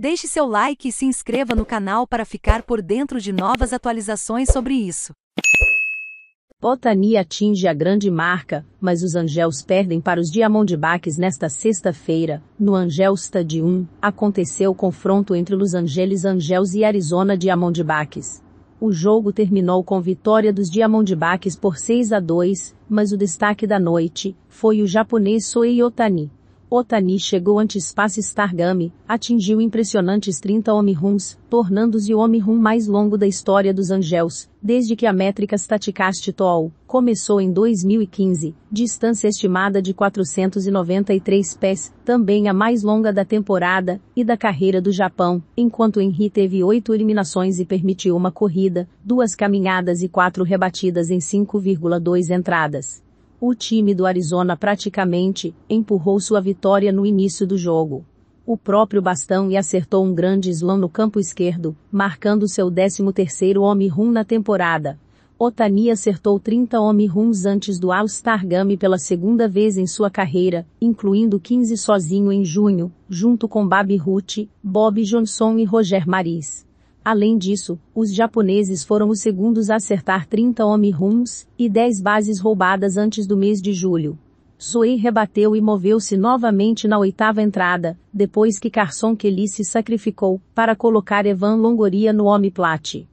Deixe seu like e se inscreva no canal para ficar por dentro de novas atualizações sobre isso. Potani atinge a grande marca, mas os Angels perdem para os Diamondbacks nesta sexta-feira, no Angel Stadium. Aconteceu o confronto entre Los Angeles Angels e Arizona Diamondbacks. O jogo terminou com vitória dos Diamondbacks por 6 a 2, mas o destaque da noite foi o japonês Soei Otani. Otani chegou antes Space Stargami, atingiu impressionantes 30 homiruns, tornando-se o homirum mais longo da história dos Angels, desde que a métrica Staticast TOL começou em 2015, distância estimada de 493 pés, também a mais longa da temporada e da carreira do Japão, enquanto Henry teve oito eliminações e permitiu uma corrida, duas caminhadas e quatro rebatidas em 5,2 entradas. O time do Arizona praticamente empurrou sua vitória no início do jogo. O próprio bastão e acertou um grande slam no campo esquerdo, marcando seu 13º home run na temporada. Otani acertou 30 home runs antes do All-Star Game pela segunda vez em sua carreira, incluindo 15 sozinho em junho, junto com Babe Ruth, Bob Johnson e Roger Maris. Além disso, os japoneses foram os segundos a acertar 30 runs e 10 bases roubadas antes do mês de julho. Suei rebateu e moveu-se novamente na oitava entrada, depois que Carson Kelly se sacrificou para colocar Evan Longoria no home plate.